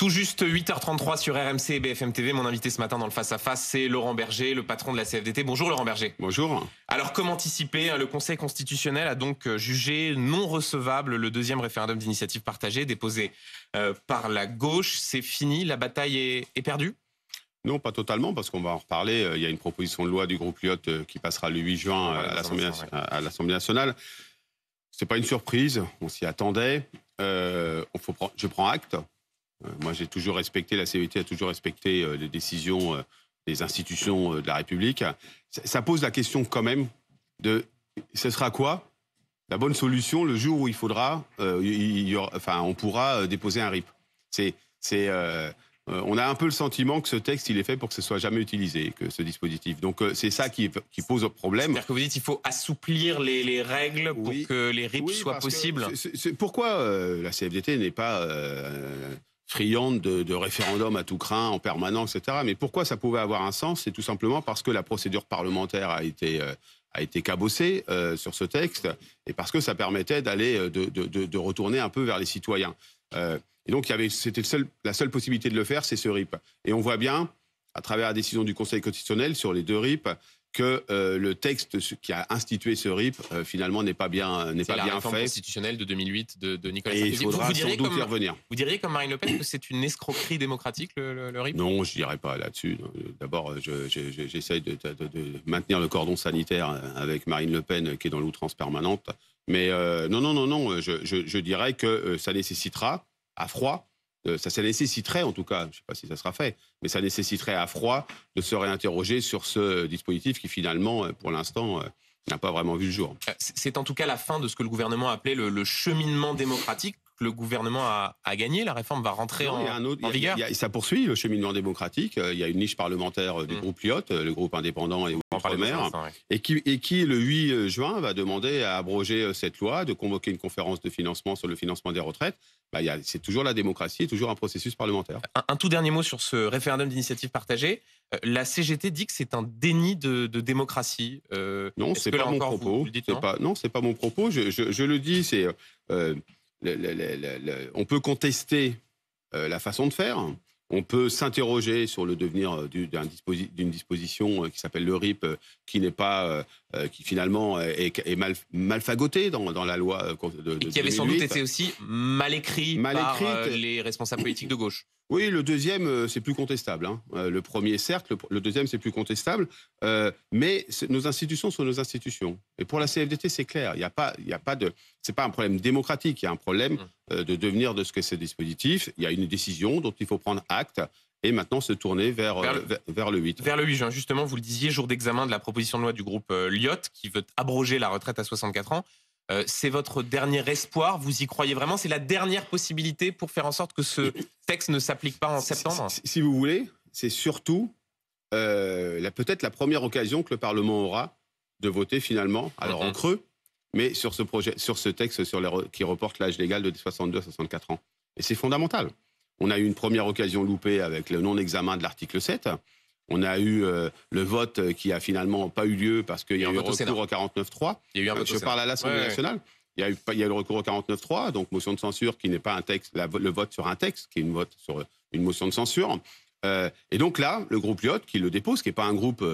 Tout juste 8h33 sur RMC et BFM TV. Mon invité ce matin dans le Face à Face, c'est Laurent Berger, le patron de la CFDT. Bonjour Laurent Berger. Bonjour. Alors, comme anticipé, hein, le Conseil constitutionnel a donc euh, jugé non recevable le deuxième référendum d'initiative partagée déposé euh, par la gauche. C'est fini, la bataille est, perdue non, pas totalement, parce qu'on va en reparler. Euh, il y a une proposition de loi du groupe Lyotte qui passera le 8 juin à l'Assemblée nationale. Ce n'est pas une surprise, on s'y attendait. faut, je prends acte. Euh, moi, j'ai toujours respecté, la CFDT e a toujours respecté euh, les décisions euh, des institutions de la République. Ça, pose la question quand même de ce sera quoi la bonne solution le jour où il faudra, enfin, on pourra déposer un RIP. C'est, c'est, on a un peu le sentiment que ce texte, il est fait pour que ce soit jamais utilisé, que ce dispositif. Donc c'est ça qui, qui pose problème. C'est-à-dire que vous dites qu'il faut assouplir les, règles pour que les RIP soient possibles. C'est, pourquoi la CFDT n'est pas friande de, de référendums à tout craint, en permanent, etc. Mais pourquoi ça pouvait avoir un sens C'est tout simplement parce que la procédure parlementaire a été euh, a été euh, sur ce texte et parce que ça permettait d'aller euh, de, retourner un peu vers les citoyens. et donc y avait c'était la seule possibilité de le faire, c'est ce RIP. Et on voit bien à travers la décision du Conseil constitutionnel sur les deux RIP que euh, le texte qui a institué ce RIP euh, finalement n'est pas bien euh, n'est pas la bien fait. constitutionnelle de 2008 de, Nicolas. Et vous, vous sans revenir. Vous diriez comme Marine Le Pen que c'est une escroquerie démocratique le, RIP Non, je dirais pas là-dessus. D'abord, j'essaie de, maintenir le cordon sanitaire avec Marine Le Pen qui est dans l'outrance permanente. Mais non, non, non, non. je dirais que ça nécessitera à froid euh, ça, nécessiterait, en tout cas, je ne sais pas si ça sera fait, mais ça nécessiterait à froid de se réinterroger sur ce euh, dispositif qui finalement, euh, pour l'instant, n'a pas vraiment vu le jour. C'est en tout cas la fin de ce que le gouvernement appelait le cheminement démocratique le gouvernement a, gagné, la réforme va rentrer en, un vigueur. ça poursuit le cheminement démocratique. Euh, il y a une niche parlementaire euh, du mm. groupe Lyot, euh, le groupe indépendant et outre-mer, et, qui, et qui, le 8 juin, va demander à abroger cette loi, de convoquer une conférence de financement sur le financement des retraites. Bah, c'est toujours la démocratie, toujours un processus parlementaire. Un, tout dernier mot sur ce référendum d'initiative partagée. la CGT dit que c'est un déni de, démocratie. non, c'est -ce pas, pas, mon propos. non, c'est pas mon propos. Je, le dis, c'est on peut contester euh, la façon de faire. On peut s'interroger sur le devenir euh, d'une disposition euh, qui s'appelle le RIP, qui n'est pas, qui finalement est, mal, fagotée dans, la loi qui avait sans doute été aussi mal écrit par les responsables politiques de gauche. Oui, le deuxième, c'est plus contestable. Le euh, premier, certes, le deuxième, c'est plus contestable. mais nos institutions sont nos institutions. Et pour la CFDT, c'est clair. Il n'y a pas, il a pas de. C'est pas un problème démocratique. Il y a un problème mmh. euh, de devenir de ce que c'est dispositif. Il y a une décision dont il faut prendre acte et maintenant se tourner vers, euh, vers, le, 8. Vers le 8 juin, justement, vous le disiez, jour d'examen de la proposition de loi du groupe Lyot, qui veut abroger la retraite à 64 ans. Euh, c'est votre dernier espoir, vous y croyez vraiment C'est la dernière possibilité pour faire en sorte que ce texte ne s'applique pas en septembre Si, vous voulez, c'est surtout euh, peut-être la première occasion que le Parlement aura de voter finalement, alors en creux, mais sur ce, sur ce texte sur les qui reporte l'âge légal de 62 à 64 ans. Et c'est fondamental. On a eu une première occasion loupée avec le non-examen de l'article 7. On a eu euh, le vote euh, qui a finalement pas eu lieu parce qu'il y, y, a eu un recours euh, au 49-3. Je parle à l'Assemblée nationale. Il y, a eu, le recours au 49-3, donc motion de censure qui n'est pas un texte, le vote sur un texte, qui est une, vote sur une motion de censure. et donc là, le groupe Lyot qui le dépose, qui n'est pas un groupe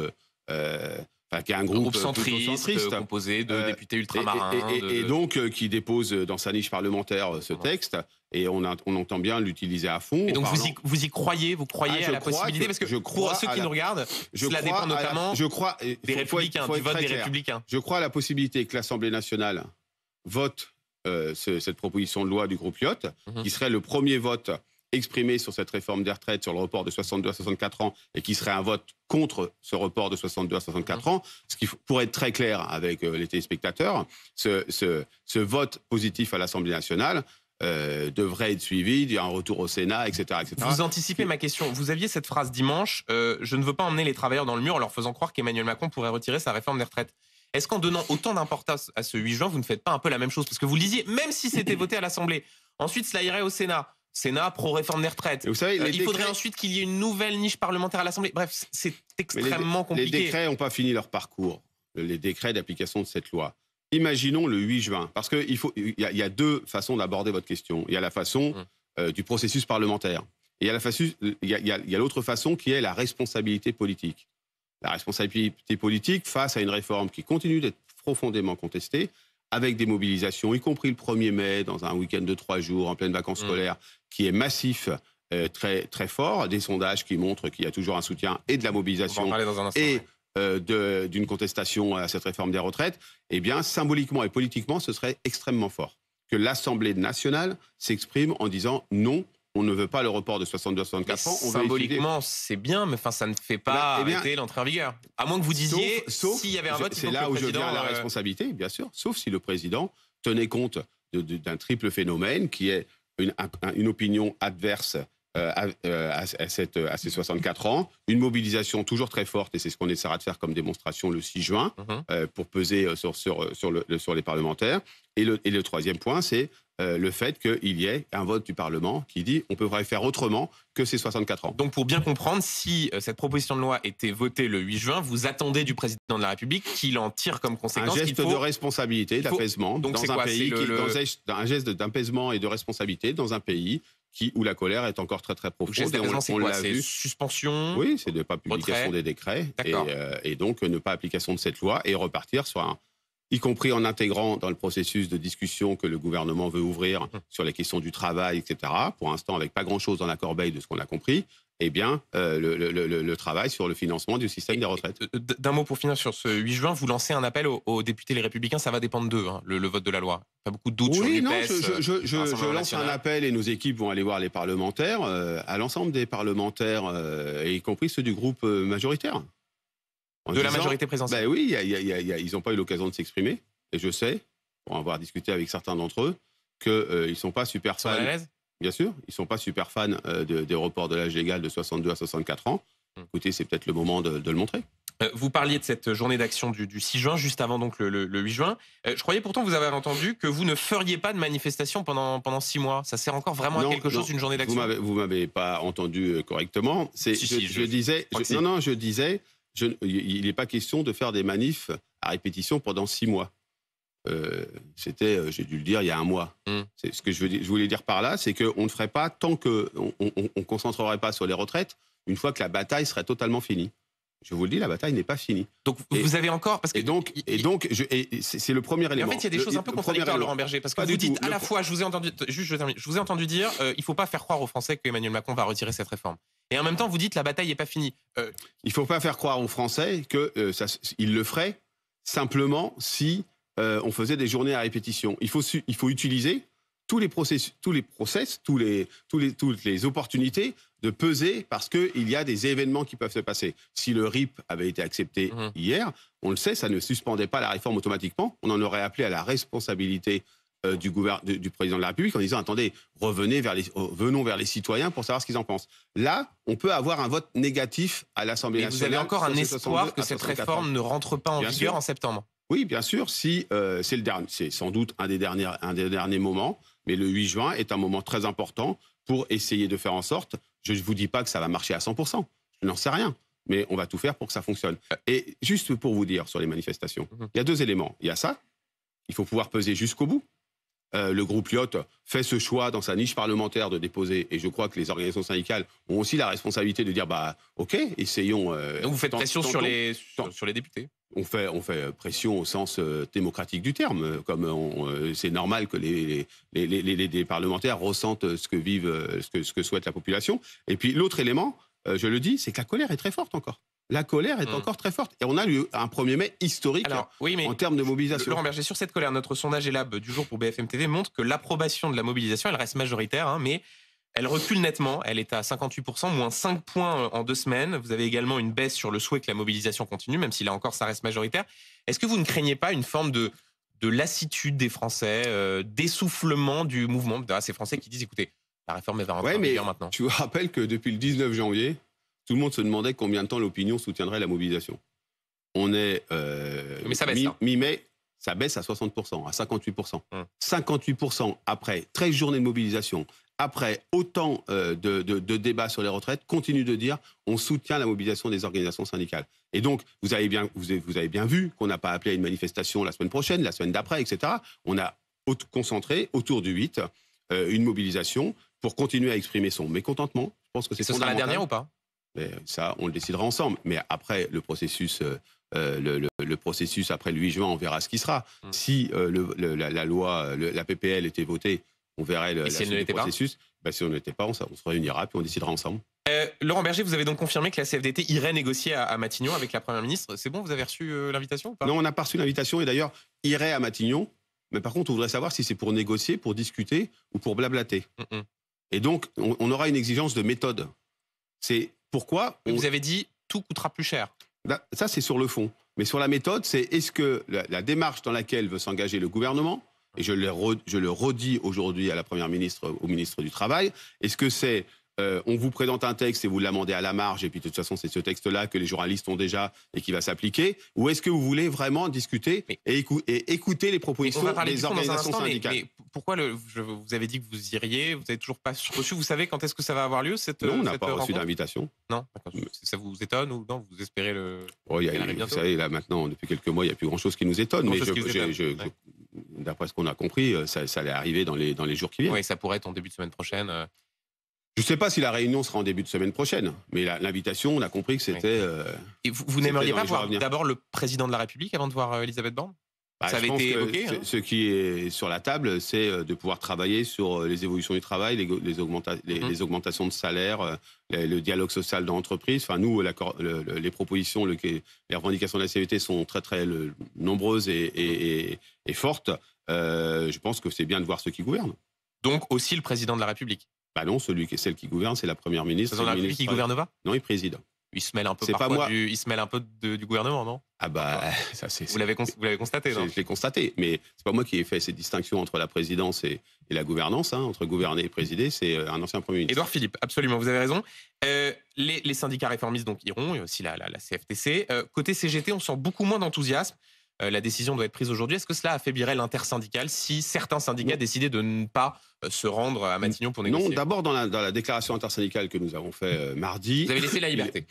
un groupe, groupe euh, centriste, euh, composé de euh, députés ultramarins. Et, et, donc qui dépose dans sa niche parlementaire ce texte, et on, on entend bien l'utiliser à fond. Et donc vous y, croyez, vous croyez ah, à la possibilité, parce que je crois pour ceux qui nous regardent, je cela dépend notamment je crois, des républicains, vote des républicains. Je crois à la possibilité que l'Assemblée nationale vote cette proposition de loi du groupe Lyot, mhm. qui serait le premier vote exprimé sur cette réforme des retraites, sur le report de 62 à 64 ans, et qui serait un vote contre ce report de 62 à 64 ans, ce qui, pourrait être très clair avec euh, les téléspectateurs, ce, ce, vote positif à l'Assemblée nationale, euh, devrait être suivi, il y a un retour au Sénat, etc. Vous anticipez ma question. Vous aviez cette phrase dimanche, euh, je ne veux pas emmener les travailleurs dans le mur en leur faisant croire qu'Emmanuel Macron pourrait retirer sa réforme des retraites. Est-ce qu'en donnant autant d'importance à ce 8 juin, vous ne faites pas un peu la même chose Parce que vous disiez, même si c'était voté à l'Assemblée, ensuite cela irait au Sénat, Sénat pro-réforme des retraites. vous savez, euh, il faudrait ensuite qu'il y ait une nouvelle niche parlementaire à l'Assemblée. Bref, c'est extrêmement compliqué. Les décrets n'ont pas fini leur parcours, les décrets d'application de cette loi. Imaginons le 8 juin, parce qu'il il y, a deux façons d'aborder votre question. Il y a la façon hum. euh, du processus parlementaire. Et il y a l'autre l'autre façon qui est la responsabilité politique. La responsabilité politique face à une réforme qui continue d'être profondément contestée, avec des mobilisations, y compris le 1er mai, dans un week-end de trois jours, en pleine vacances hum. scolaires, qui est massif, euh, très, très fort, des sondages qui montrent qu'il y a toujours un soutien et de la mobilisation et euh, d'une contestation à cette réforme des retraites, eh bien, symboliquement et politiquement, ce serait extrêmement fort. Que l'Assemblée nationale s'exprime en disant non, on ne veut pas le report de 62-64 ans. symboliquement, c'est bien, mais enfin, ça ne fait pas eh, eh l'entrée en vigueur. À moins que vous disiez, s'il y avait un vote, c'est là où je viens à la euh, responsabilité, bien sûr, sauf si le président tenait compte d'un triple phénomène qui est une, opinion adverse euh, euh, à, à, cette, ces 64 ans. Une mobilisation toujours très forte, et c'est ce qu'on essaiera de faire comme démonstration le 6 juin, mhm. euh, pour peser sur, sur, sur, les parlementaires. et le troisième point, c'est euh, le fait qu'il y ait un vote du Parlement qui dit on peut vrai faire autrement que ces 64 ans. Donc pour bien comprendre, si euh, cette proposition de loi était votée le 8 juin, vous attendez du président de la République qu'il en tire comme conséquence un geste de responsabilité, d'apaisement dans un pays, qui, un geste d'apaisement et de responsabilité dans un pays où la colère est encore très très profonde. Et on, on quoi vu. Suspension. Oui, c'est de pas publication des décrets et, euh, et, donc ne pas application de cette loi et repartir sur un, y compris en intégrant dans le processus de discussion que le gouvernement veut ouvrir mmh. sur les questions du travail, etc., pour l'instant avec pas grand-chose dans la corbeille de ce qu'on a compris, eh bien, euh, le, travail sur le financement du système des retraites. Euh, euh, d'un mot pour finir sur ce 8 juin, vous lancez un appel aux, députés Les Républicains, ça va dépendre d'eux, hein, le, vote de la loi. Pas beaucoup de doutes oui, non, je, lance un appel et nos équipes vont aller voir les parlementaires, à l'ensemble des parlementaires, y compris ceux du groupe majoritaire de la majorité présente. Ben oui, ils n'ont pas eu l'occasion de s'exprimer. Et je sais, pour avoir discuté avec certains d'entre eux, qu'ils euh, ils ne sont pas super fans. Bien sûr, ils ne sont pas super fans de, des reports de l'âge légal de 62 à 64 ans. Hmm. Écoutez, c'est peut-être le moment de, le montrer. Euh, vous parliez de cette journée d'action du, 6 juin, juste avant donc le, 8 juin. Euh, je croyais pourtant vous avez entendu que vous ne feriez pas de manifestation pendant, pendant six mois. Ça sert encore vraiment à quelque chose une journée d'action Vous m'avez pas entendu correctement. je, disais, non, non, je disais, il n'est pas question de faire des manifs à répétition pendant six mois. Euh, c'était, euh, j'ai dû le dire, il y a un mois. Mm. ce que je, voulais dire par là, c'est qu'on ne ferait pas tant qu'on ne concentrerait pas sur les retraites, une fois que la bataille serait totalement finie. Je vous le dis, la bataille n'est pas finie. Donc vous avez encore parce que et donc et donc c'est le premier élément. En fait, il y a des choses un peu contradictoires, Laurent Berger, parce que vous dites à la fois, je vous ai entendu, je, vous ai entendu dire, euh, il ne faut pas faire croire aux Français que Emmanuel Macron va retirer cette réforme. Et en même temps, vous dites la bataille n'est pas finie. Euh, il ne faut pas faire croire aux Français que euh, le ferait simplement si on faisait des journées à répétition. Il faut, il faut utiliser tous les process, tous les process, tous les, tous les, toutes les opportunités de peser parce qu'il y a des événements qui peuvent se passer. Si le RIP avait été accepté mhm. hier, on le sait, ça ne suspendait pas la réforme automatiquement. On en aurait appelé à la responsabilité euh, du, du, président de la République en disant attendez, revenez vers les, euh, venons vers les citoyens pour savoir ce qu'ils en pensent. Là, on peut avoir un vote négatif à l'Assemblée nationale. Vous avez encore un espoir que cette réforme ne rentre pas en vigueur en septembre. Oui, bien sûr, si euh, c'est le dernier, c'est sans doute un des derniers, un des derniers moments. Mais le 8 juin est un moment très important pour essayer de faire en sorte, je ne vous dis pas que ça va marcher à 100%, je n'en sais rien, mais on va tout faire pour que ça fonctionne. Et juste pour vous dire sur les manifestations, mhm. il y a deux éléments. Il y a ça, il faut pouvoir peser jusqu'au bout. Euh, le groupe Lyot fait ce choix dans sa niche parlementaire de déposer, et je crois que les organisations syndicales ont aussi la responsabilité de dire bah ok, essayons. Donc euh, vous faites pression sur, les, sur les députés on fait, on fait pression au sens euh, démocratique du terme. Euh, comme euh, c'est normal que les, les, les, parlementaires ressentent ce que vivent, ce que, ce que souhaite la population. Et puis l'autre élément, je le dis, c'est que la colère est très forte encore. La colère est hmm. encore très forte. Et on a eu un 1er mai historique oui, mais en termes de mobilisation. Laurent Berger, sur cette colère, notre sondage Elab du jour pour BFM TV montre que l'approbation de la mobilisation, elle reste majoritaire, hein, mais elle recule nettement, elle est à 58%, moins 5 points euh, en deux semaines. Vous avez également une baisse sur le souhait que la mobilisation continue, même si là encore ça reste majoritaire. Est-ce que vous ne craignez pas une forme de, lassitude des Français, euh, d'essoufflement du mouvement ah, Ces Français qui disent, écoutez, la réforme est va train ouais, maintenant. Tu rappelles que depuis le 19 janvier, tout le monde se demandait combien de temps l'opinion soutiendrait la mobilisation. On est euh, mais ça mi- hein. mai ça baisse à 60%, à 58%. 58% hum. après 13 journées de mobilisation, après autant euh, de, débats sur les retraites, continue de dire on soutient la mobilisation des organisations syndicales. Et donc, vous avez bien, vous avez, bien vu qu'on n'a pas appelé à une manifestation la semaine prochaine, la semaine d'après, etc. On a concentré autour du 8 euh, une mobilisation pour continuer à exprimer son mécontentement. Je pense que c'est ce sera la dernière ou pas Mais Ça, on le décidera ensemble. Mais après, le processus. Euh, le, processus après le 8 juin, on verra ce qui sera. Hum. Si la, loi, la PPL était votée, on verrait le, processus. Ben, si on n'était pas, on, se réunira puis on décidera ensemble. Euh, Laurent Berger, vous avez donc confirmé que la CFDT irait négocier à, Matignon avec la Première ministre. C'est bon, vous avez reçu euh, l'invitation Non, on n'a pas reçu l'invitation et d'ailleurs, irait à Matignon. Mais par contre, on voudrait savoir si c'est pour négocier, pour discuter ou pour blablater. Mm, mm. Et donc, on, aura une exigence de méthode. C'est pourquoi. Vous avez dit tout coûtera plus cher. Bah, ça, c'est sur le fond. Mais sur la méthode, c'est est-ce que la démarche dans laquelle veut s'engager le gouvernement et je le, redis aujourd'hui à la Première ministre, au ministre du Travail, est-ce que c'est euh, on vous présente un texte et vous l'amendez à la marge, et puis de toute façon, c'est ce texte-là que les journalistes ont déjà et qui va s'appliquer Ou est-ce que vous voulez vraiment discuter et, écouter les propositions des organisations syndicales Pourquoi le, vous avez dit que vous iriez Vous n'avez toujours pas reçu Vous savez quand est-ce que ça va avoir lieu cette Non, on n'a pas reçu d'invitation. Non Ça vous étonne ou non Vous espérez le. Oh, y a, vous savez, là maintenant, depuis quelques mois, il n'y a plus grand-chose qui nous étonne. mais je, d'après ce qu'on a compris, euh, ça, allait arriver dans les, dans les jours qui viennent. Oui, ça pourrait être en début de semaine prochaine. Euh. Je ne sais pas si la réunion sera en début de semaine prochaine, mais l'invitation, on a compris que c'était. Euh, et vous, vous n'aimeriez pas voir d'abord le président de la République avant de voir Elisabeth Borne bah, ça avait été hein. Ce qui est sur la table, c'est de pouvoir travailler sur les évolutions du travail, les, mm-hmm. les, augmentations de salaire, le dialogue social dans l'entreprise. Enfin, nous, les propositions, les revendications de la CVT sont très très nombreuses et, et fortes. Euh, je pense que c'est bien de voir ceux qui gouvernent. Donc aussi le président de la République Bah non, celui qui, celle qui gouverne, c'est la première ministre. Le président la République, qui gouverne pas euh, Non, il préside. Il se mêle un peu, pas Du, il un peu du gouvernement, non Ah bah, ça c'est. Vous l'avez constaté, non Je l'ai constaté, mais c'est pas moi qui ai fait cette distinction entre la présidence et, la gouvernance, hein. entre gouverner et présider, c'est euh, un ancien premier ministre. Édouard Philippe, absolument, vous avez raison. les, syndicats réformistes donc iront, et aussi la, la, la CFTC. côté CGT, on sent beaucoup moins d'enthousiasme. Euh, la décision doit être prise aujourd'hui. Est-ce que cela affaiblirait l'intersyndicale si certains syndicats décidaient de ne pas euh, se rendre à Matignon pour négocier Non, d'abord dans la, déclaration intersyndicale que nous avons fait euh, mardi. Vous avez laissé la liberté.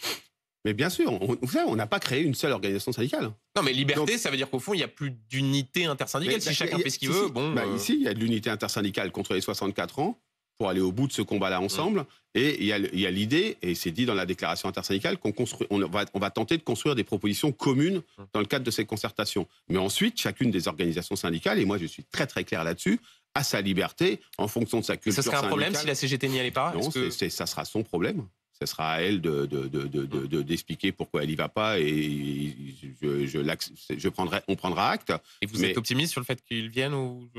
Mais bien sûr, on, n'a pas créé une seule organisation syndicale. Non, mais liberté, ça veut dire qu'au fond, il n'y a plus d'unité intersyndicale. Si bah, chacun fait ce qu'il veut, bon. Bah, ici, il y a de l'unité intersyndicale contre les 64 ans pour aller au bout de ce combat-là mm. ensemble. Et il y a, l'idée, et c'est dit dans la déclaration intersyndicale, qu'on on va, on va, tenter de construire des propositions communes mm. dans le cadre de ces concertations. Mais ensuite, chacune des organisations syndicales, et moi je suis très très clair là-dessus, a sa liberté en fonction de sa culture. Ça serait un problème si la CGT n'y allait pas Non, ça sera son problème. Ce sera à elle mm. d'expliquer de, pourquoi elle n'y va pas et je, je prendrai, on prendra acte. Et vous êtes optimiste sur le fait qu'ils viennent ou...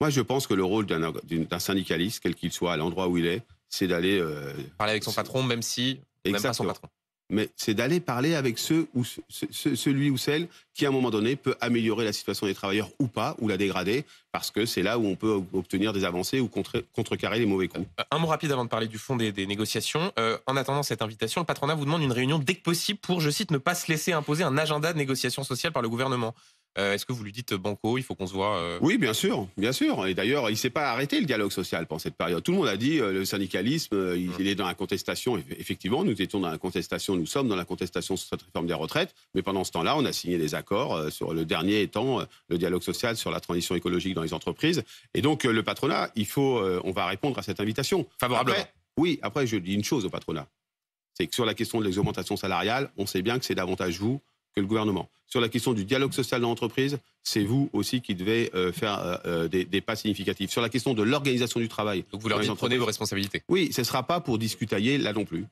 Moi, je pense que le rôle d'un syndicaliste, quel qu'il soit, à l'endroit où il est, c'est d'aller... Euh, parler avec son patron, même si... Même pas son patron. Mais c'est d'aller parler avec celui ou celle qui, à un moment donné, peut améliorer la situation des travailleurs ou pas, ou la dégrader, parce que c'est là où on peut obtenir des avancées ou contrecarrer les mauvais coups. Un mot rapide avant de parler du fond des, négociations. Euh, en attendant cette invitation, le patronat vous demande une réunion dès que possible pour, je cite, ne pas se laisser imposer un agenda de négociation sociale par le gouvernement. Euh, est-ce que vous lui dites euh, banco, il faut qu'on se voit euh Oui, bien sûr, bien sûr. Et d'ailleurs, il ne s'est pas arrêté le dialogue social pendant cette période. Tout le monde a dit le syndicalisme, mmh. il, est dans la contestation. Effectivement, nous étions dans la contestation, nous sommes dans la contestation sur cette réforme des retraites. Mais pendant ce temps-là, on a signé des accords, sur le dernier étant le dialogue social sur la transition écologique dans les entreprises. Et donc, le patronat, il faut, on va répondre à cette invitation. Favorablement. oui, après, je dis une chose au patronat. C'est que sur la question de l'augmentation salariale, on sait bien que c'est davantage vous que le gouvernement. Sur la question du dialogue social dans l'entreprise, c'est vous aussi qui devez euh, faire euh, euh, des, pas significatifs. Sur la question de l'organisation du travail. Donc vous leur prenez vos responsabilités. Oui, ce ne sera pas pour discutailler là non plus.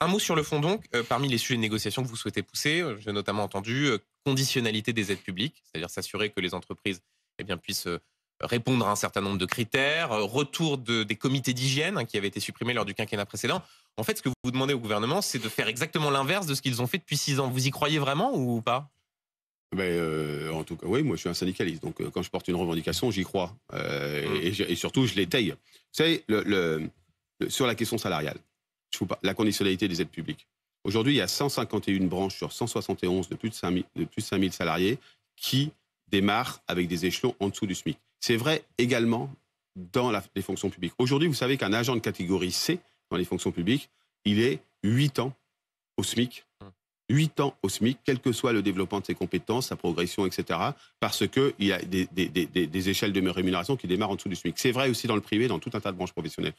un mot sur le fond donc, parmi les sujets de négociation que vous souhaitez pousser, j'ai notamment entendu conditionnalité des aides publiques, c'est-à-dire s'assurer que les entreprises eh bien, puissent répondre à un certain nombre de critères, euh, retour de, des comités d'hygiène hein, qui avaient été supprimés lors du quinquennat précédent. En fait, ce que vous demandez au gouvernement, c'est de faire exactement l'inverse de ce qu'ils ont fait depuis six ans. Vous y croyez vraiment ou pas ben, euh, en tout cas, oui, moi je suis un syndicaliste, donc euh, quand je porte une revendication, j'y crois. Mm. et, surtout, je l'étaye. Vous savez, le, sur la question salariale, la conditionnalité des aides publiques. Aujourd'hui, il y a 151 branches sur 171 de plus de 5000 salariés qui démarrent avec des échelons en dessous du SMIC. C'est vrai également dans les fonctions publiques. Aujourd'hui, vous savez qu'un agent de catégorie C dans les fonctions publiques, il est 8 ans au SMIC. 8 hmm. ans au SMIC, quel que soit le développement de ses compétences, sa progression, etc., parce qu'il y a des, des, échelles de rémunération qui démarrent en dessous du SMIC. C'est vrai aussi dans le privé, dans tout un tas de branches professionnelles.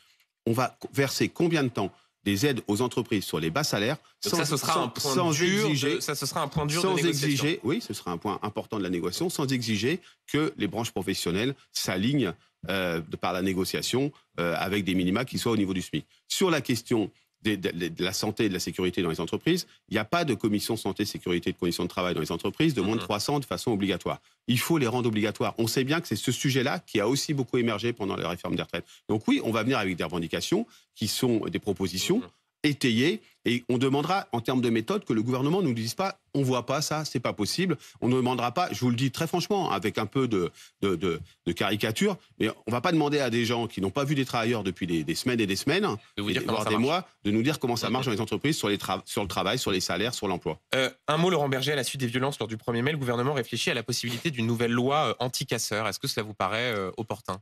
On va verser combien de temps des aides aux entreprises sur les bas salaires sans, ça, ce sera sans, un point exiger, ça ce sera un point dur sans exiger oui ce sera un point important de la négociation sans exiger que les branches professionnelles s'alignent euh, par la négociation euh, avec des minima qui soient au niveau du SMIC sur la question de, la santé et de la sécurité dans les entreprises, il n'y a pas de commission santé, sécurité et de conditions de travail dans les entreprises de moins de 300 de façon obligatoire. Il faut les rendre obligatoires. On sait bien que c'est ce sujet-là qui a aussi beaucoup émergé pendant la réforme des retraites. Donc oui, on va venir avec des revendications qui sont des propositions étayé. Et on demandera, en termes de méthode, que le gouvernement ne nous dise pas on voit pas ça, c'est pas possible. On ne demandera pas, je vous le dis très franchement, avec un peu de, de, caricature, mais on va pas demander à des gens qui n'ont pas vu des travailleurs depuis des, semaines et des semaines, de des mois, de nous dire comment ça marche dans les entreprises, sur, les sur le travail, sur les salaires, sur l'emploi. Euh, un mot, Laurent Berger, à la suite des violences lors du premier mai, le gouvernement réfléchit à la possibilité d'une nouvelle loi euh, anti casseur Est-ce que cela vous paraît euh, opportun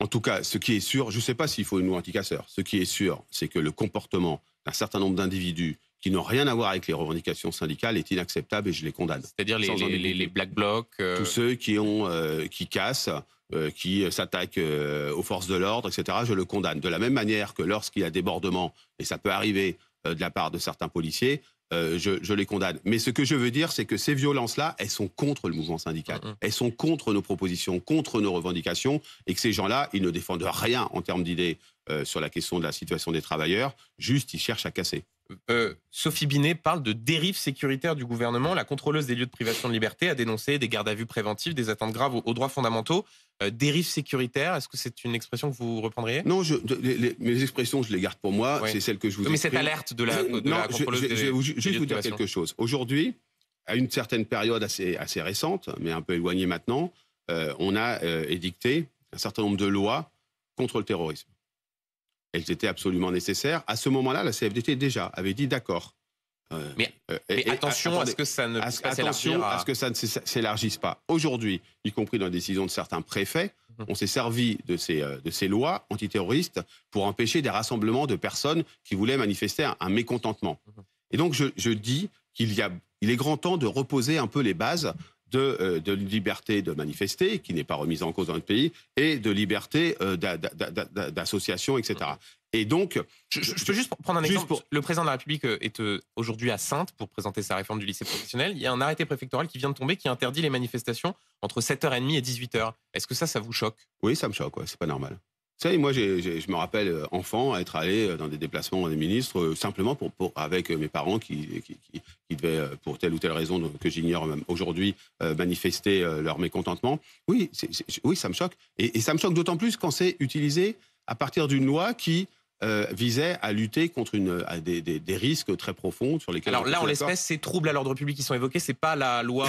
En tout cas, ce qui est sûr, je ne sais pas s'il faut une loi anti casseur Ce qui est sûr, c'est que le comportement un certain nombre d'individus qui n'ont rien à voir avec les revendications syndicales est inacceptable et je les condamne. C'est-à-dire les, black blocs euh, Tous ceux qui, ont, euh, qui cassent, euh, qui s'attaquent aux forces de l'ordre, etc., je le condamne. De la même manière que lorsqu'il y a débordement, et ça peut arriver de la part de certains policiers, je, les condamne. Mais ce que je veux dire, c'est que ces violences-là, elles sont contre le mouvement syndical. Mm, mm. Elles sont contre nos propositions, contre nos revendications, et que ces gens-là, ils ne défendent rien en termes d'idées euh, sur la question de la situation des travailleurs. Juste, ils cherchent à casser. Euh, Sophie Binet parle de dérive sécuritaire du gouvernement. La contrôleuse des lieux de privation de liberté a dénoncé des gardes à vue préventives, des atteintes graves aux, droits fondamentaux. Euh, dérive sécuritaire, est-ce que c'est une expression que vous reprendriez Non, je, mes expressions, je les garde pour moi. C'est celle que je vous ai Mais cette alerte de la, non, contrôleuse je, je, vais vous, dire quelque chose. Aujourd'hui, à une certaine période assez, récente, mais un peu éloignée maintenant, on a édicté un certain nombre de lois contre le terrorisme elles étaient absolument nécessaires. À ce moment-là, la CFDT déjà avait dit d'accord. Euh, mais, euh, attention à, ce que ça ne s'élargisse pas. Aujourd'hui, y compris dans la décision de certains préfets, mhm. on s'est servi euh, de ces, lois antiterroristes pour empêcher des rassemblements de personnes qui voulaient manifester un, mécontentement. Mhm. Et donc je, dis qu'il est grand temps de reposer un peu les bases euh, de, liberté de manifester, qui n'est pas remise en cause dans notre pays, et de liberté euh, d'association, etc. Et donc, je, je, peux juste prendre un exemple. Le président de la République euh, est aujourd'hui à Sainte pour présenter sa réforme du lycée professionnel. Il y a un arrêté préfectoral qui vient de tomber qui interdit les manifestations entre 7h30 et 18h. Est-ce que ça, ça vous choque Oui, ça me choque. C'est pas normal. Vous moi, je me rappelle, euh, enfant, être allé euh, dans des déplacements des ministres, euh, simplement pour, pour, avec mes parents qui, qui, devaient, pour telle ou telle raison que j'ignore même aujourd'hui, manifester leur mécontentement. Oui, oui, ça me choque. et ça me choque d'autant plus quand c'est utilisé à partir d'une loi qui euh, visait à lutter contre une, des, risques très profonds sur lesquels. Alors là, en l'espèce, ces troubles à l'ordre public qui sont évoqués, c'est pas la loi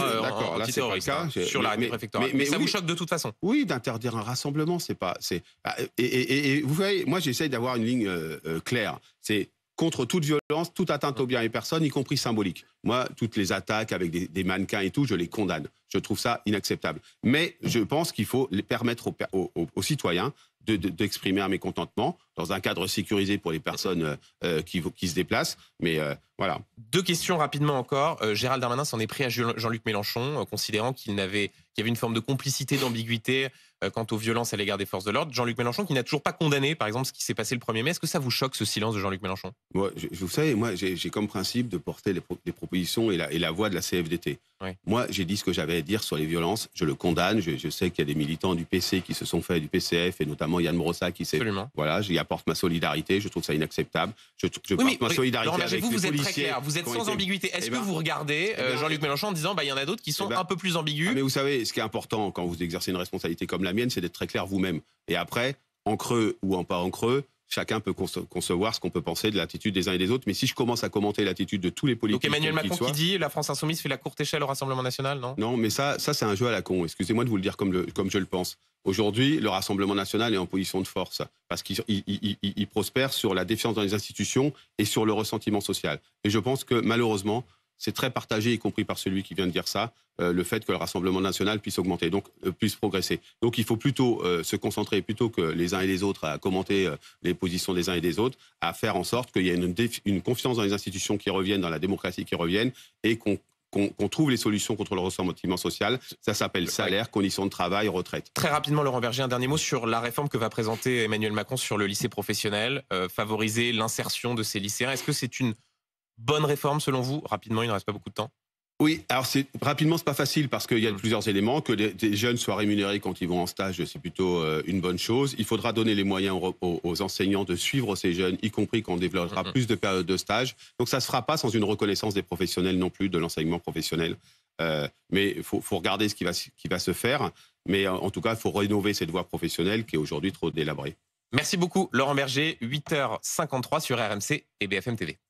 sur la mais, Mais, ça vous choque de toute façon Oui, d'interdire un rassemblement, c'est pas. C'est, ah, et, vous voyez, moi j'essaye d'avoir une ligne euh, euh, claire. C'est contre toute violence, toute atteinte aux biens et personnes, y compris symbolique. Moi, toutes les attaques avec des, mannequins et tout, je les condamne. Je trouve ça inacceptable. Mais je pense qu'il faut permettre aux, citoyens d'exprimer un mécontentement dans un cadre sécurisé pour les personnes euh, euh, qui, qui, se déplacent. Mais euh, voilà. Deux questions rapidement encore. Gérald Darmanin s'en est pris à Jean-Luc Mélenchon, considérant qu'il n'avait y avait une forme de complicité, d'ambiguïté quant aux violences à l'égard des forces de l'ordre. Jean-Luc Mélenchon qui n'a toujours pas condamné, par exemple, ce qui s'est passé le 1er mai. Est-ce que ça vous choque, ce silence de Jean-Luc Mélenchon moi, je, Vous savez, moi, j'ai comme principe de porter les, propositions et la, et la, voix de la CFDT. Moi, j'ai dit ce que j'avais à dire sur les violences. Je le condamne. Je, sais qu'il y a des militants du PC qui se sont faits du PCF, et notamment Yann Brossa qui s'est... Voilà, apporte ma solidarité. Je trouve ça inacceptable. Je, porte ma solidarité avec vous, les vous êtes clair, vous êtes sans ambiguïté. Est-ce eh que ben, vous regardez eh euh, ben, Jean-Luc Mélenchon en disant bah il y en a d'autres qui sont eh ben, un peu plus ambigus ah, Mais vous savez, ce qui est important quand vous exercez une responsabilité comme la mienne, c'est d'être très clair vous-même. Et après, en creux ou en pas en creux, chacun peut concevoir ce qu'on peut penser de l'attitude des uns et des autres. Mais si je commence à commenter l'attitude de tous les politiques, donc Emmanuel Macron qui dit la France insoumise fait la courte échelle au Rassemblement national, non Non, mais ça, ça c'est un jeu à la con. Excusez-moi de vous le dire comme, comme je le pense. Aujourd'hui, le Rassemblement national est en position de force parce qu'il prospère sur la défiance dans les institutions et sur le ressentiment social. Et je pense que malheureusement, c'est très partagé, y compris par celui qui vient de dire ça, euh, le fait que le Rassemblement national puisse augmenter, donc euh, puisse progresser. Donc il faut plutôt euh, se concentrer, plutôt que les uns et les autres à commenter les positions des uns et des autres, à faire en sorte qu'il y ait une, confiance dans les institutions qui reviennent, dans la démocratie qui revienne, et qu'on trouve les solutions contre le ressentiment social. Ça s'appelle salaire, conditions de travail, retraite. Très rapidement, Laurent Berger, un dernier mot sur la réforme que va présenter Emmanuel Macron sur le lycée professionnel, favoriser l'insertion de ces lycéens. Est-ce que c'est une Bonne réforme selon vous Rapidement, il ne reste pas beaucoup de temps. Oui, alors c'est rapidement c'est pas facile parce qu'il y a hmm. plusieurs éléments que les, jeunes soient rémunérés quand ils vont en stage, c'est plutôt euh, une bonne chose. Il faudra donner les moyens aux, enseignants de suivre ces jeunes, y compris quand on développera hmm, hmm. plus de périodes de stage. Donc ça ne se fera pas sans une reconnaissance des professionnels non plus de l'enseignement professionnel. Euh, mais il faut, regarder ce qui va, se faire. Mais en, en tout cas, il faut rénover cette voie professionnelle qui est aujourd'hui trop délabrée. Merci beaucoup, Laurent Berger, 8h53 sur RMC et BFM TV.